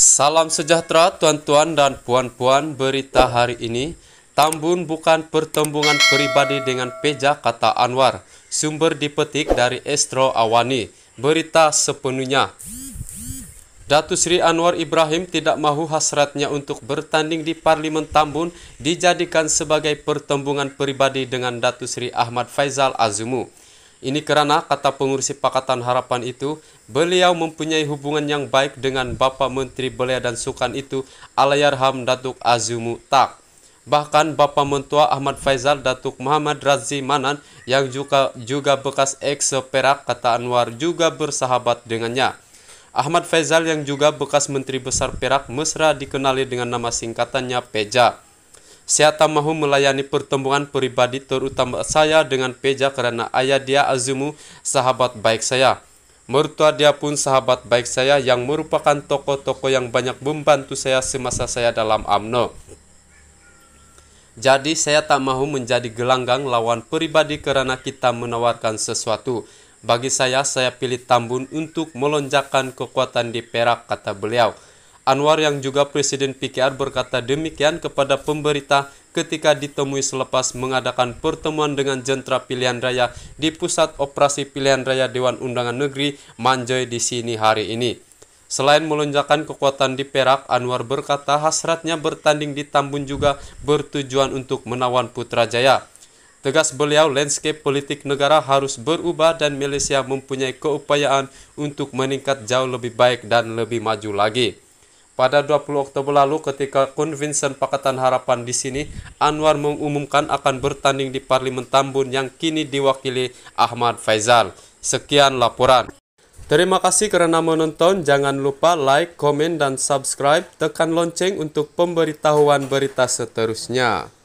Salam sejahtera tuan-tuan dan puan-puan berita hari ini Tambun bukan pertembungan pribadi dengan peja kata Anwar Sumber dipetik dari Estro Awani Berita sepenuhnya Datu Sri Anwar Ibrahim tidak mahu hasratnya untuk bertanding di Parlimen Tambun dijadikan sebagai pertembungan pribadi dengan Datu Sri Ahmad Faizal Azumu. Ini kerana kata pengurus Pakatan Harapan itu, beliau mempunyai hubungan yang baik dengan Bapak Menteri Belia dan Sukan itu, Alayarham Datuk Azumu Tak. Bahkan Bapak Mentua Ahmad Faizal Datuk Muhammad Razzi Manan yang juga, juga bekas ex perak kata Anwar juga bersahabat dengannya. Ahmad Faizal yang juga bekas Menteri Besar Perak Mesra dikenali dengan nama singkatannya Peja. Saya tak mahu melayani pertemuan pribadi terutama saya dengan Peja karena ayah dia Azumu sahabat baik saya. Mertua dia pun sahabat baik saya yang merupakan tokoh-tokoh yang banyak membantu saya semasa saya dalam AMNO. Jadi saya tak mahu menjadi gelanggang lawan pribadi karena kita menawarkan sesuatu. Bagi saya, saya pilih Tambun untuk melonjakkan kekuatan di Perak, kata beliau. Anwar yang juga Presiden PKR berkata demikian kepada pemberita ketika ditemui selepas mengadakan pertemuan dengan jentera pilihan raya di Pusat Operasi Pilihan Raya Dewan Undangan Negeri Manjoy di sini hari ini. Selain melonjakan kekuatan di Perak, Anwar berkata hasratnya bertanding di Tambun juga bertujuan untuk menawan Putrajaya. Tegas beliau, landscape politik negara harus berubah dan Malaysia mempunyai keupayaan untuk meningkat jauh lebih baik dan lebih maju lagi. Pada 20 Oktober lalu ketika Convention Pakatan Harapan di sini, Anwar mengumumkan akan bertanding di Parlimen Tambun yang kini diwakili Ahmad Faizal. Sekian laporan. Terima kasih karena menonton. Jangan lupa like, komen, dan subscribe. Tekan lonceng untuk pemberitahuan berita seterusnya.